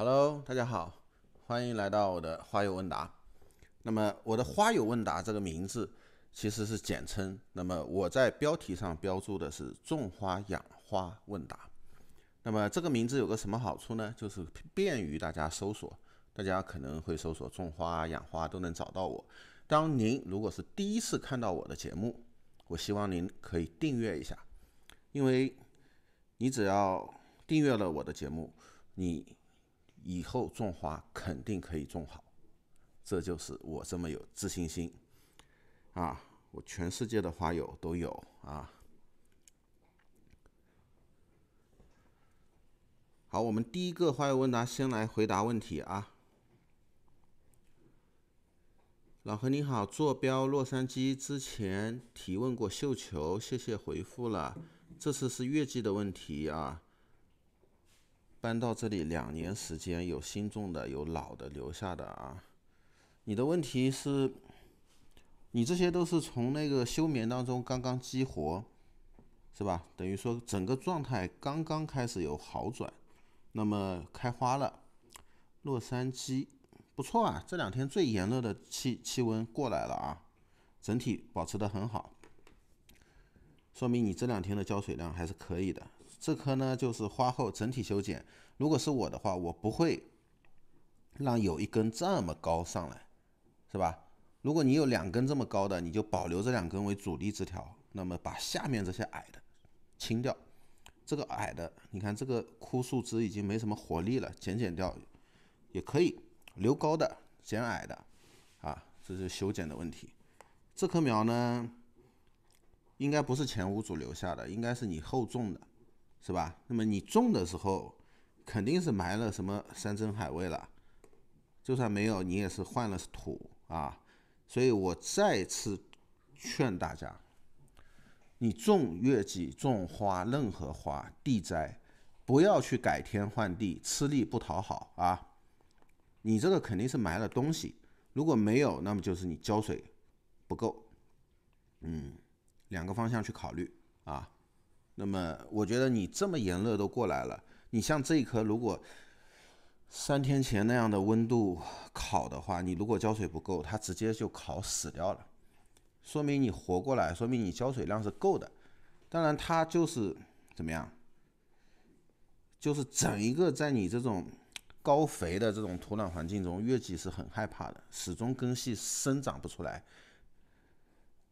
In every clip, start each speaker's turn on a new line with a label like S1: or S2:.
S1: Hello，大家好，欢迎来到我的花友问答。那么，我的花友问答这个名字其实是简称。那么我在标题上标注的是“种花养花问答”。那么这个名字有个什么好处呢？就是便于大家搜索。大家可能会搜索种花、养花都能找到我。当您如果是第一次看到我的节目，我希望您可以订阅一下，因为你只要订阅了我的节目，你。以后种花肯定可以种好，这就是我这么有自信心啊！我全世界的花友都有啊。好，我们第一个花友问答，先来回答问题啊。老何你好，坐标洛杉矶，之前提问过绣球，谢谢回复了。这次是月季的问题啊。搬到这里两年时间，有新种的，有老的留下的啊。你的问题是，你这些都是从那个休眠当中刚刚激活，是吧？等于说整个状态刚刚开始有好转，那么开花了。洛杉矶不错啊，这两天最炎热的气气温过来了啊，整体保持的很好，说明你这两天的浇水量还是可以的。这棵呢，就是花后整体修剪。如果是我的话，我不会让有一根这么高上来，是吧？如果你有两根这么高的，你就保留这两根为主力枝条，那么把下面这些矮的清掉。这个矮的，你看这个枯树枝已经没什么活力了，剪剪掉也可以，留高的，剪矮的，啊，这是修剪的问题。这棵苗呢，应该不是前五组留下的，应该是你后种的。是吧？那么你种的时候，肯定是埋了什么山珍海味了，就算没有，你也是换了土啊。所以我再次劝大家，你种月季、种花、任何花，地栽，不要去改天换地，吃力不讨好啊。你这个肯定是埋了东西，如果没有，那么就是你浇水不够，嗯，两个方向去考虑啊。那么我觉得你这么炎热都过来了，你像这一棵，如果三天前那样的温度烤的话，你如果浇水不够，它直接就烤死掉了。说明你活过来，说明你浇水量是够的。当然它就是怎么样，就是整一个在你这种高肥的这种土壤环境中，月季是很害怕的，始终根系生长不出来，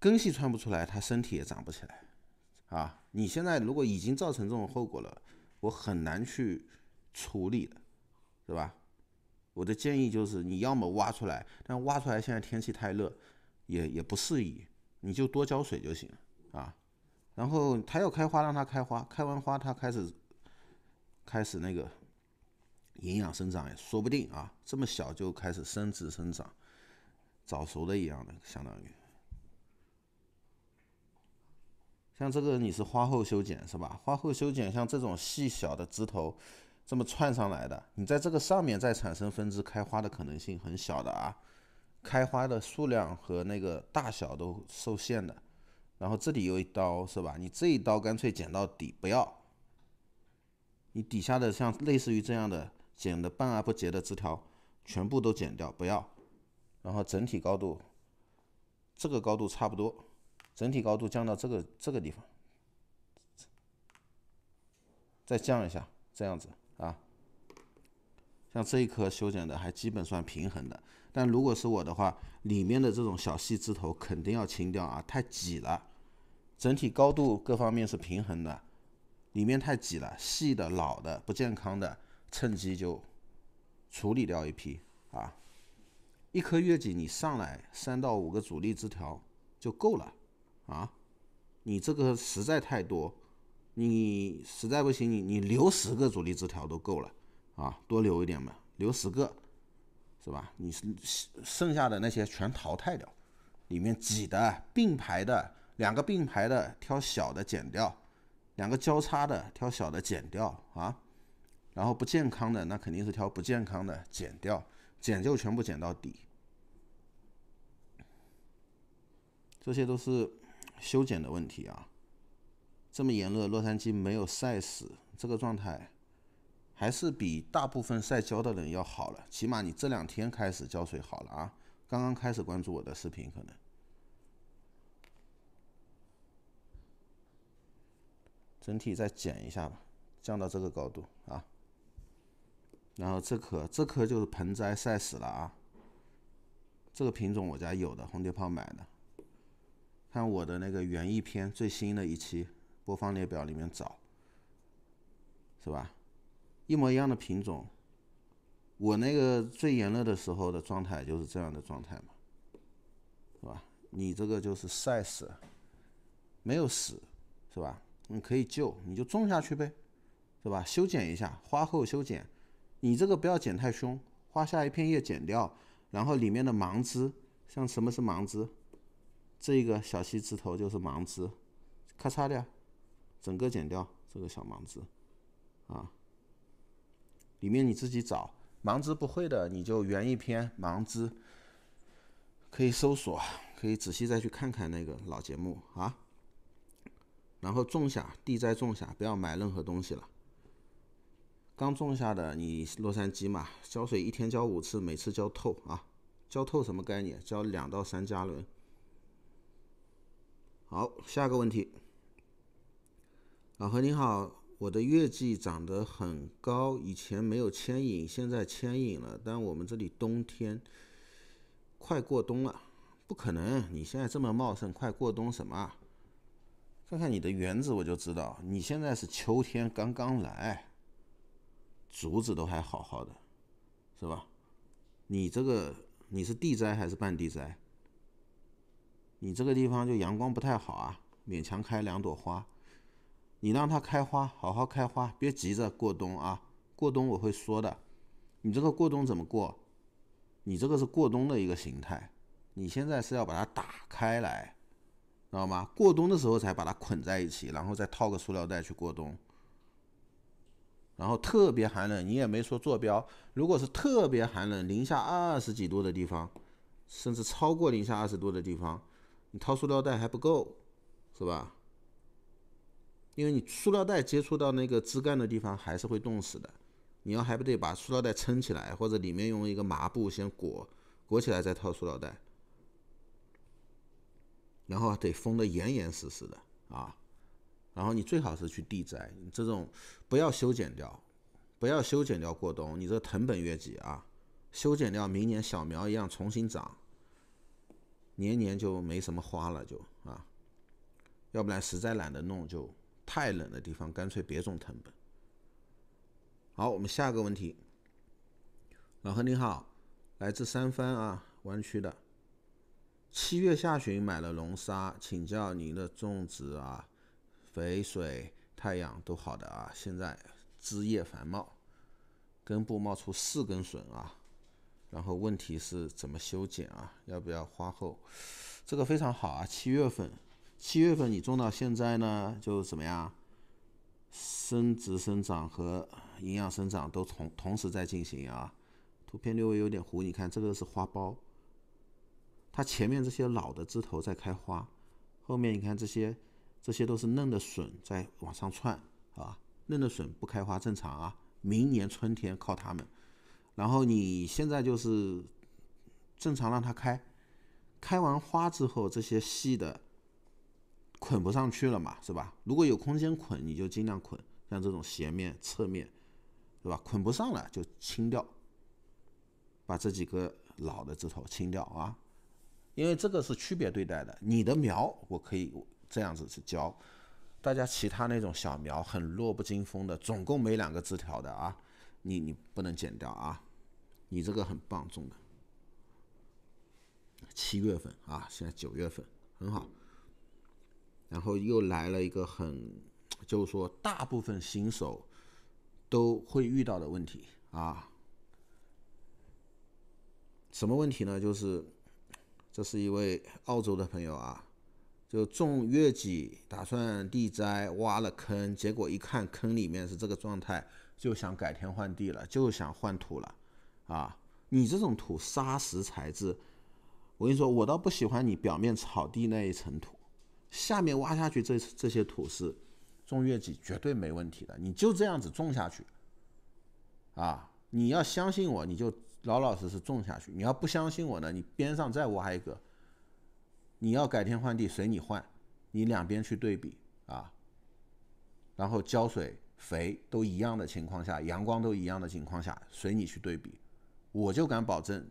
S1: 根系穿不出来，它身体也长不起来。啊，你现在如果已经造成这种后果了，我很难去处理的，是吧？我的建议就是，你要么挖出来，但挖出来现在天气太热，也也不适宜，你就多浇水就行啊。然后它要开花，让它开花，开完花它开始开始那个营养生长也说不定啊，这么小就开始生殖生长，早熟的一样的，相当于。像这个你是花后修剪是吧？花后修剪，像这种细小的枝头这么串上来的，你在这个上面再产生分支开花的可能性很小的啊，开花的数量和那个大小都受限的。然后这里有一刀是吧？你这一刀干脆剪到底，不要。你底下的像类似于这样的剪的半而不截的枝条，全部都剪掉不要。然后整体高度，这个高度差不多。整体高度降到这个这个地方，再降一下，这样子啊。像这一颗修剪的还基本算平衡的，但如果是我的话，里面的这种小细枝头肯定要清掉啊，太挤了。整体高度各方面是平衡的，里面太挤了，细的、老的、不健康的，趁机就处理掉一批啊。一颗月季，你上来三到五个主力枝条就够了。啊，你这个实在太多，你实在不行，你你留十个主力枝条都够了啊，多留一点嘛，留十个，是吧？你是剩下的那些全淘汰掉，里面挤的并排的两个并排的挑小的剪掉，两个交叉的挑小的剪掉啊，然后不健康的那肯定是挑不健康的剪掉，剪就全部剪到底，这些都是。修剪的问题啊，这么炎热，洛杉矶没有晒死，这个状态还是比大部分晒焦的人要好了。起码你这两天开始浇水好了啊，刚刚开始关注我的视频可能。整体再剪一下吧，降到这个高度啊。然后这棵这棵就是盆栽晒死了啊，这个品种我家有的，红蝶炮买的。看我的那个园艺篇最新的一期播放列表里面找，是吧？一模一样的品种，我那个最炎热的时候的状态就是这样的状态嘛，是吧？你这个就是晒死，没有死，是吧？你可以救，你就种下去呗，是吧？修剪一下，花后修剪，你这个不要剪太凶，花下一片叶剪掉，然后里面的盲枝，像什么是盲枝？这一个小溪枝头就是芒枝，咔嚓的，整个剪掉这个小芒枝，啊，里面你自己找芒枝不会的，你就圆一篇芒枝，可以搜索，可以仔细再去看看那个老节目啊。然后种下地栽种下，不要买任何东西了。刚种下的你洛杉矶嘛，浇水一天浇五次，每次浇透啊，浇透什么概念？浇两到三加仑。好，下个问题，老何你好，我的月季长得很高，以前没有牵引，现在牵引了，但我们这里冬天快过冬了，不可能，你现在这么茂盛，快过冬什么？看看你的园子，我就知道，你现在是秋天刚刚来，竹子都还好好的，是吧？你这个你是地栽还是半地栽？你这个地方就阳光不太好啊，勉强开两朵花。你让它开花，好好开花，别急着过冬啊。过冬我会说的。你这个过冬怎么过？你这个是过冬的一个形态。你现在是要把它打开来，知道吗？过冬的时候才把它捆在一起，然后再套个塑料袋去过冬。然后特别寒冷，你也没说坐标。如果是特别寒冷，零下二十几度的地方，甚至超过零下二十度的地方。你套塑料袋还不够，是吧？因为你塑料袋接触到那个枝干的地方还是会冻死的。你要还不得把塑料袋撑起来，或者里面用一个麻布先裹裹起来，再套塑料袋。然后得封的严严实实的啊！然后你最好是去地栽，这种不要修剪掉，不要修剪掉过冬。你这藤本月季啊，修剪掉，明年小苗一样重新长。年年就没什么花了，就啊，要不然实在懒得弄，就太冷的地方干脆别种藤本。好，我们下个问题，老何你好，来自三藩啊，湾区的，七月下旬买了龙沙，请教您的种植啊，肥水太阳都好的啊，现在枝叶繁茂，根部冒出四根笋啊。然后问题是怎么修剪啊？要不要花后？这个非常好啊！七月份，七月份你种到现在呢，就怎么样？生殖生长和营养生长都同同时在进行啊。图片略微有点糊，你看这个是花苞，它前面这些老的枝头在开花，后面你看这些这些都是嫩的笋在往上窜，啊，嫩的笋不开花正常啊，明年春天靠它们。然后你现在就是正常让它开，开完花之后这些细的捆不上去了嘛，是吧？如果有空间捆，你就尽量捆。像这种斜面、侧面，对吧？捆不上了就清掉，把这几个老的枝头清掉啊，因为这个是区别对待的。你的苗我可以这样子去教，大家其他那种小苗很弱不禁风的，总共没两个枝条的啊。你你不能剪掉啊！你这个很棒种的，七月份啊，现在九月份很好。然后又来了一个很，就是说大部分新手都会遇到的问题啊。什么问题呢？就是这是一位澳洲的朋友啊，就种月季，打算地栽，挖了坑，结果一看坑里面是这个状态。就想改天换地了，就想换土了，啊！你这种土沙石材质，我跟你说，我倒不喜欢你表面草地那一层土，下面挖下去这这些土是种月季绝对没问题的，你就这样子种下去，啊！你要相信我，你就老老实实种下去；你要不相信我呢，你边上再挖一个，你要改天换地随你换，你两边去对比啊，然后浇水。肥都一样的情况下，阳光都一样的情况下，随你去对比，我就敢保证，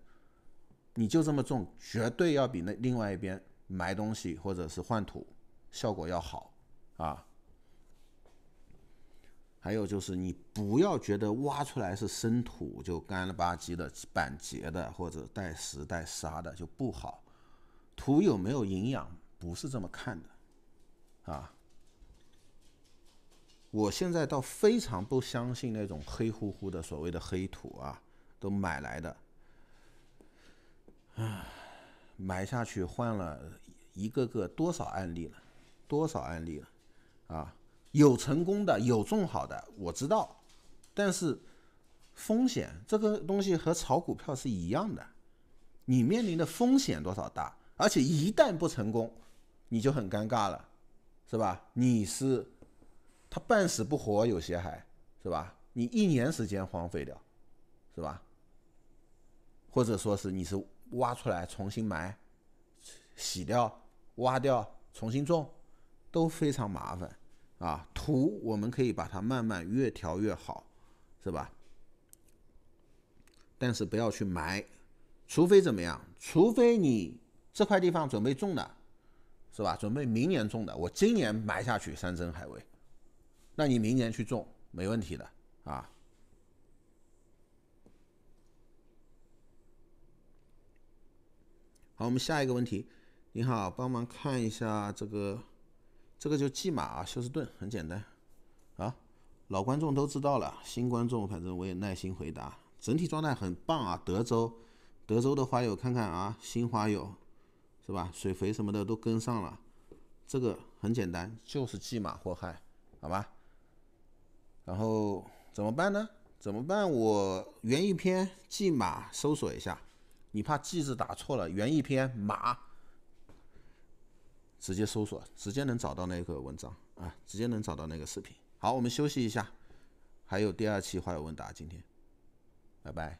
S1: 你就这么种，绝对要比那另外一边埋东西或者是换土效果要好啊。还有就是你不要觉得挖出来是生土就干了吧唧的板结的或者带石带沙的就不好，土有没有营养不是这么看的啊。我现在倒非常不相信那种黑乎乎的所谓的黑土啊，都买来的，啊，埋下去换了一个个多少案例了，多少案例了，啊，有成功的，有种好的，我知道，但是风险这个东西和炒股票是一样的，你面临的风险多少大，而且一旦不成功，你就很尴尬了，是吧？你是。它半死不活，有些还是吧？你一年时间荒废掉，是吧？或者说是你是挖出来重新埋、洗掉、挖掉、重新种，都非常麻烦啊。土我们可以把它慢慢越调越好，是吧？但是不要去埋，除非怎么样？除非你这块地方准备种的，是吧？准备明年种的，我今年埋下去，山珍海味。那你明年去种没问题的啊。好，我们下一个问题，你好，帮忙看一下这个，这个就蓟马啊，休斯顿，很简单，啊，老观众都知道了，新观众反正我也耐心回答。整体状态很棒啊，德州，德州的花友看看啊，新花友是吧？水肥什么的都跟上了，这个很简单，就是蓟马祸害，好吧？然后怎么办呢？怎么办？我《园艺篇》记马搜索一下，你怕“记字打错了，《园艺篇》马直接搜索，直接能找到那个文章啊，直接能找到那个视频。好，我们休息一下，还有第二期花友问答，今天，拜拜。